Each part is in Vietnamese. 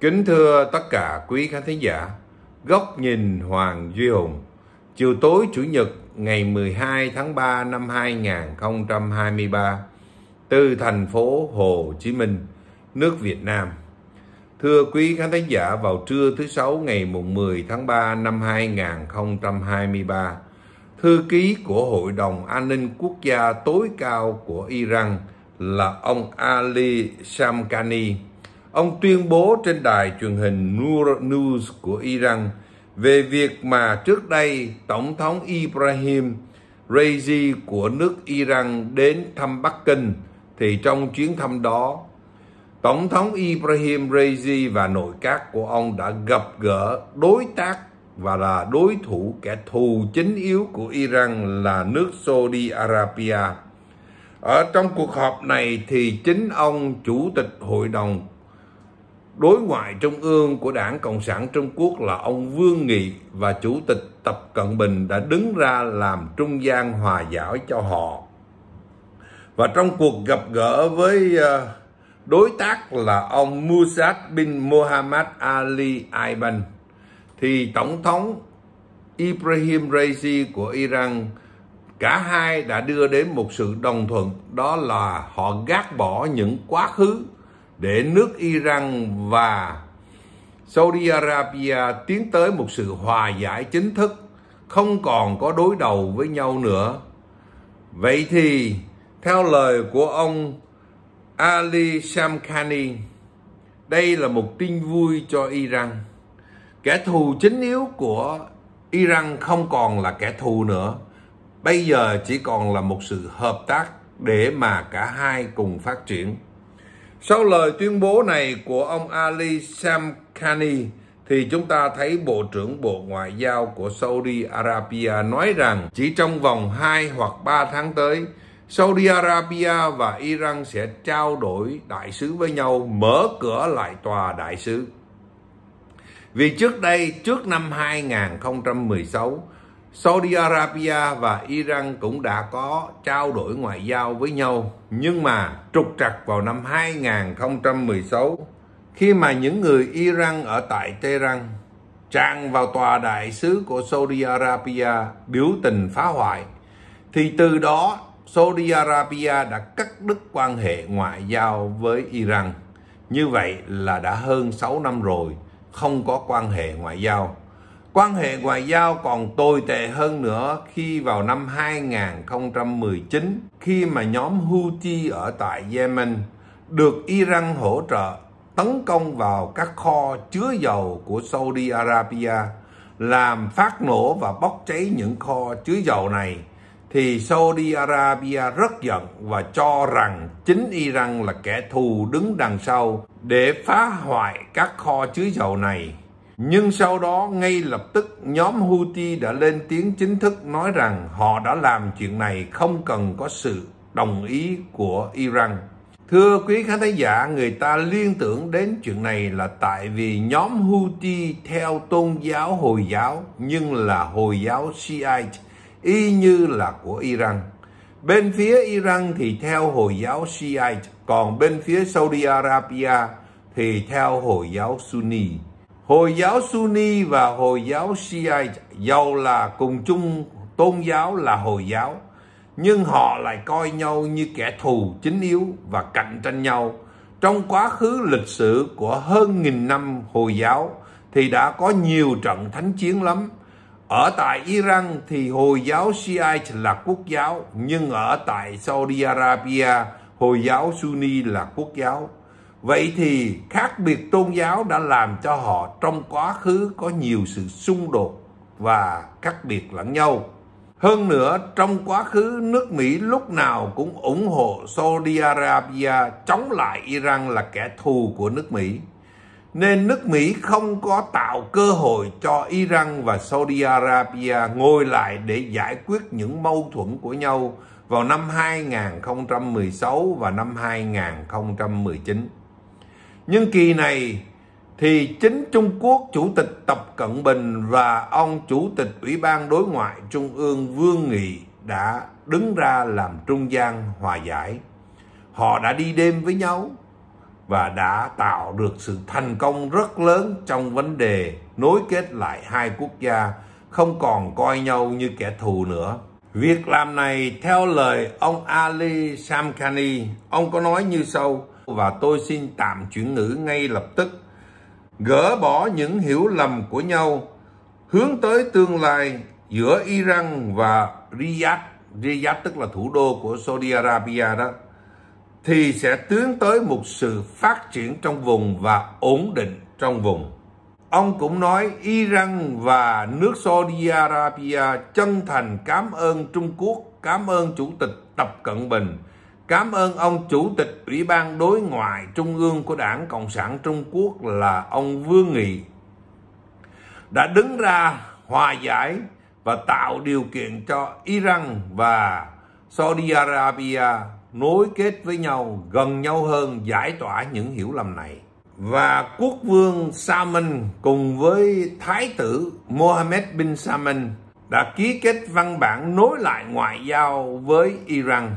Kính thưa tất cả quý khán thính giả, Góc nhìn Hoàng Duy Hùng, chiều tối Chủ nhật ngày 12 tháng 3 năm 2023 từ thành phố Hồ Chí Minh, nước Việt Nam. Thưa quý khán thính giả, vào trưa thứ Sáu ngày mùng 10 tháng 3 năm 2023, thư ký của Hội đồng An ninh Quốc gia tối cao của Iran là ông Ali Shamkani ông tuyên bố trên đài truyền hình Nur News của Iran về việc mà trước đây Tổng thống Ibrahim Raisi của nước Iran đến thăm Bắc Kinh thì trong chuyến thăm đó Tổng thống Ibrahim Raisi và nội các của ông đã gặp gỡ đối tác và là đối thủ kẻ thù chính yếu của Iran là nước Saudi Arabia. Ở trong cuộc họp này thì chính ông Chủ tịch Hội đồng đối ngoại trung ương của Đảng Cộng sản Trung Quốc là ông Vương Nghị và Chủ tịch Tập Cận Bình đã đứng ra làm trung gian hòa giải cho họ. Và trong cuộc gặp gỡ với ờ, đối tác là ông Musad bin Mohammad Ali Ayman thì Tổng thống Ibrahim Raisi của Iran cả hai đã đưa đến một sự đồng thuận đó là họ gác bỏ những quá khứ để nước Iran và Saudi Arabia tiến tới một sự hòa giải chính thức, không còn có đối đầu với nhau nữa. Vậy thì, theo lời của ông Ali Shamkhani, đây là một tin vui cho Iran. Kẻ thù chính yếu của Iran không còn là kẻ thù nữa. Bây giờ chỉ còn là một sự hợp tác để mà cả hai cùng phát triển. Sau lời tuyên bố này của ông Ali Samkhani, thì chúng ta thấy Bộ trưởng Bộ Ngoại giao của Saudi Arabia nói rằng chỉ trong vòng 2 hoặc 3 tháng tới, Saudi Arabia và Iran sẽ trao đổi đại sứ với nhau, mở cửa lại tòa đại sứ. Vì trước đây, trước năm 2016, Saudi Arabia và Iran cũng đã có trao đổi ngoại giao với nhau nhưng mà trục trặc vào năm 2016 khi mà những người Iran ở tại Tehran tràn vào tòa đại sứ của Saudi Arabia biểu tình phá hoại thì từ đó Saudi Arabia đã cắt đứt quan hệ ngoại giao với Iran. Như vậy là đã hơn 6 năm rồi không có quan hệ ngoại giao. Quan hệ ngoại giao còn tồi tệ hơn nữa khi vào năm 2019 khi mà nhóm Houthi ở tại Yemen được Iran hỗ trợ tấn công vào các kho chứa dầu của Saudi Arabia làm phát nổ và bốc cháy những kho chứa dầu này thì Saudi Arabia rất giận và cho rằng chính Iran là kẻ thù đứng đằng sau để phá hoại các kho chứa dầu này. Nhưng sau đó ngay lập tức nhóm Houthi đã lên tiếng chính thức nói rằng họ đã làm chuyện này không cần có sự đồng ý của Iran. Thưa quý khán thính giả, người ta liên tưởng đến chuyện này là tại vì nhóm Houthi theo tôn giáo Hồi giáo nhưng là Hồi giáo Shiite, y như là của Iran. Bên phía Iran thì theo Hồi giáo Shiite, còn bên phía Saudi Arabia thì theo Hồi giáo Sunni. Hồi giáo Sunni và Hồi giáo Shia giàu là cùng chung tôn giáo là Hồi giáo, nhưng họ lại coi nhau như kẻ thù chính yếu và cạnh tranh nhau. Trong quá khứ lịch sử của hơn nghìn năm Hồi giáo thì đã có nhiều trận thánh chiến lắm. Ở tại Iran thì Hồi giáo Shia là quốc giáo, nhưng ở tại Saudi Arabia, Hồi giáo Sunni là quốc giáo. Vậy thì khác biệt tôn giáo đã làm cho họ trong quá khứ có nhiều sự xung đột và khác biệt lẫn nhau. Hơn nữa, trong quá khứ, nước Mỹ lúc nào cũng ủng hộ Saudi Arabia chống lại Iran là kẻ thù của nước Mỹ. Nên nước Mỹ không có tạo cơ hội cho Iran và Saudi Arabia ngồi lại để giải quyết những mâu thuẫn của nhau vào năm 2016 và năm 2019. Nhưng kỳ này thì chính Trung Quốc Chủ tịch Tập Cận Bình và ông Chủ tịch Ủy ban Đối ngoại Trung ương Vương Nghị đã đứng ra làm trung gian hòa giải. Họ đã đi đêm với nhau và đã tạo được sự thành công rất lớn trong vấn đề nối kết lại hai quốc gia không còn coi nhau như kẻ thù nữa. Việc làm này theo lời ông Ali Samkani, ông có nói như sau: và tôi xin tạm chuyển ngữ ngay lập tức. Gỡ bỏ những hiểu lầm của nhau, hướng tới tương lai giữa Iran và Riyadh, Riyadh tức là thủ đô của Saudi Arabia đó, thì sẽ tiến tới một sự phát triển trong vùng và ổn định trong vùng. Ông cũng nói Iran và nước Saudi Arabia chân thành cảm ơn Trung Quốc, cảm ơn Chủ tịch Tập Cận Bình Cảm ơn ông Chủ tịch Ủy ban Đối ngoại Trung ương của Đảng Cộng sản Trung Quốc là ông Vương Nghị đã đứng ra hòa giải và tạo điều kiện cho Iran và Saudi Arabia nối kết với nhau gần nhau hơn giải tỏa những hiểu lầm này và quốc vương Salman cùng với thái tử Mohammed bin Salman đã ký kết văn bản nối lại ngoại giao với Iran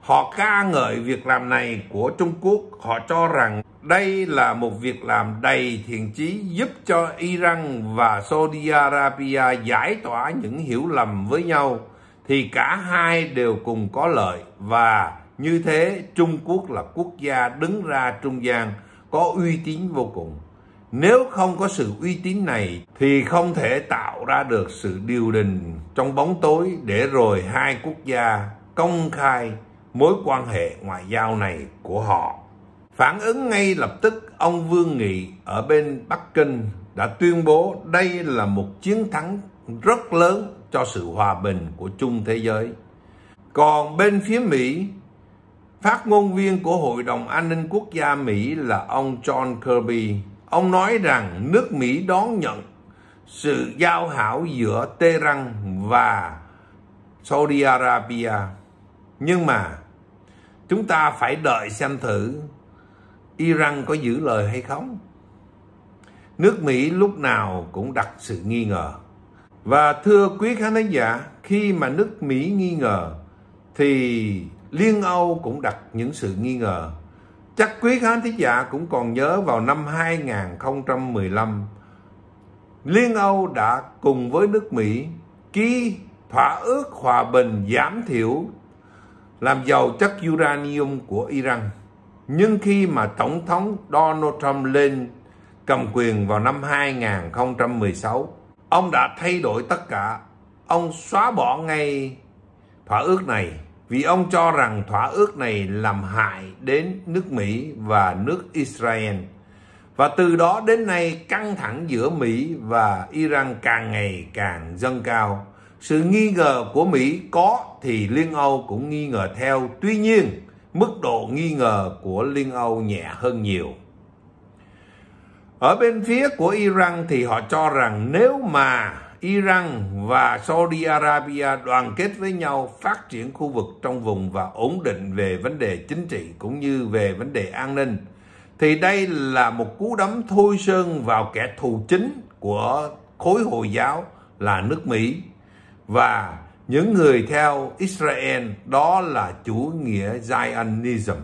Họ ca ngợi việc làm này của Trung Quốc, họ cho rằng đây là một việc làm đầy thiện chí giúp cho Iran và Saudi Arabia giải tỏa những hiểu lầm với nhau thì cả hai đều cùng có lợi và như thế Trung Quốc là quốc gia đứng ra trung gian có uy tín vô cùng. Nếu không có sự uy tín này thì không thể tạo ra được sự điều đình trong bóng tối để rồi hai quốc gia công khai mối quan hệ ngoại giao này của họ. Phản ứng ngay lập tức, ông Vương Nghị ở bên Bắc Kinh đã tuyên bố đây là một chiến thắng rất lớn cho sự hòa bình của chung thế giới. Còn bên phía Mỹ, phát ngôn viên của Hội đồng An ninh Quốc gia Mỹ là ông John Kirby. Ông nói rằng nước Mỹ đón nhận sự giao hảo giữa Tehran và Saudi Arabia nhưng mà chúng ta phải đợi xem thử Iran có giữ lời hay không nước Mỹ lúc nào cũng đặt sự nghi ngờ và thưa quý khán giả khi mà nước Mỹ nghi ngờ thì Liên Âu cũng đặt những sự nghi ngờ chắc quý khán thính giả cũng còn nhớ vào năm 2015 Liên Âu đã cùng với nước Mỹ ký thỏa ước hòa bình giảm thiểu làm giàu chất uranium của Iran. Nhưng khi mà Tổng thống Donald Trump lên cầm quyền vào năm 2016, ông đã thay đổi tất cả. Ông xóa bỏ ngay thỏa ước này vì ông cho rằng thỏa ước này làm hại đến nước Mỹ và nước Israel. Và từ đó đến nay căng thẳng giữa Mỹ và Iran càng ngày càng dâng cao. Sự nghi ngờ của Mỹ có thì Liên Âu cũng nghi ngờ theo. Tuy nhiên, mức độ nghi ngờ của Liên Âu nhẹ hơn nhiều. Ở bên phía của Iran thì họ cho rằng nếu mà Iran và Saudi Arabia đoàn kết với nhau phát triển khu vực trong vùng và ổn định về vấn đề chính trị cũng như về vấn đề an ninh thì đây là một cú đấm thôi sơn vào kẻ thù chính của khối Hồi giáo là nước Mỹ và những người theo Israel đó là chủ nghĩa Zionism.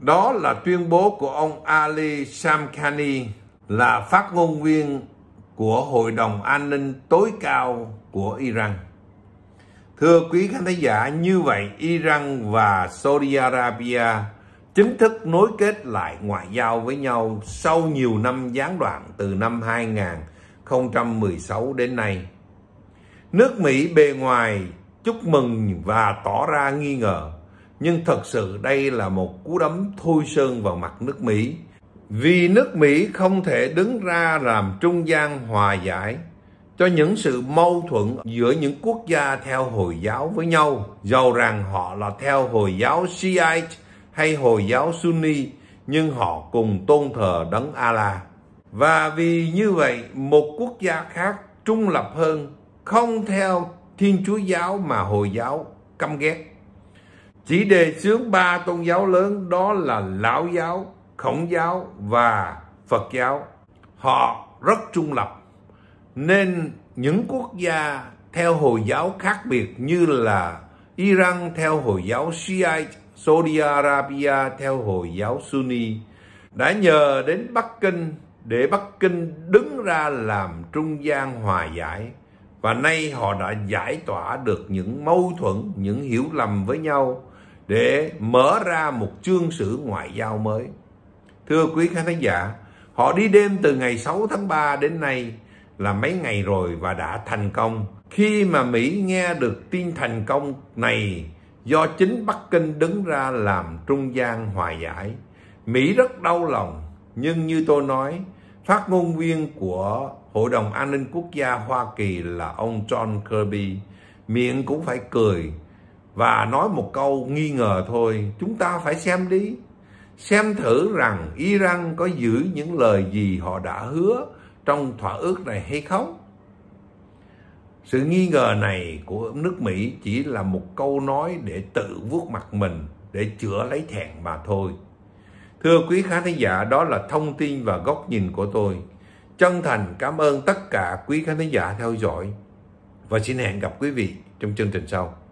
Đó là tuyên bố của ông Ali Shamkhani là phát ngôn viên của Hội đồng An ninh tối cao của Iran. Thưa quý khán thính giả, như vậy Iran và Saudi Arabia chính thức nối kết lại ngoại giao với nhau sau nhiều năm gián đoạn từ năm 2016 đến nay. Nước Mỹ bề ngoài chúc mừng và tỏ ra nghi ngờ, nhưng thật sự đây là một cú đấm thôi sơn vào mặt nước Mỹ. Vì nước Mỹ không thể đứng ra làm trung gian hòa giải cho những sự mâu thuẫn giữa những quốc gia theo Hồi giáo với nhau, dầu rằng họ là theo Hồi giáo Shiite hay Hồi giáo Sunni, nhưng họ cùng tôn thờ đấng Allah. Và vì như vậy, một quốc gia khác trung lập hơn không theo Thiên Chúa giáo mà Hồi giáo căm ghét. Chỉ đề xướng ba tôn giáo lớn đó là Lão giáo, Khổng giáo và Phật giáo. Họ rất trung lập, nên những quốc gia theo Hồi giáo khác biệt như là Iran theo Hồi giáo Shiite, Saudi Arabia theo Hồi giáo Sunni đã nhờ đến Bắc Kinh để Bắc Kinh đứng ra làm trung gian hòa giải và nay họ đã giải tỏa được những mâu thuẫn những hiểu lầm với nhau để mở ra một chương sử ngoại giao mới thưa quý khán thính giả họ đi đêm từ ngày 6 tháng 3 đến nay là mấy ngày rồi và đã thành công khi mà mỹ nghe được tin thành công này do chính bắc kinh đứng ra làm trung gian hòa giải mỹ rất đau lòng nhưng như tôi nói Phát ngôn viên của Hội đồng An ninh Quốc gia Hoa Kỳ là ông John Kirby miệng cũng phải cười và nói một câu nghi ngờ thôi. Chúng ta phải xem đi, xem thử rằng Iran có giữ những lời gì họ đã hứa trong thỏa ước này hay không. Sự nghi ngờ này của nước Mỹ chỉ là một câu nói để tự vuốt mặt mình, để chữa lấy thẹn mà thôi. Thưa quý khán thính giả, đó là thông tin và góc nhìn của tôi. Chân thành cảm ơn tất cả quý khán thính giả theo dõi và xin hẹn gặp quý vị trong chương trình sau.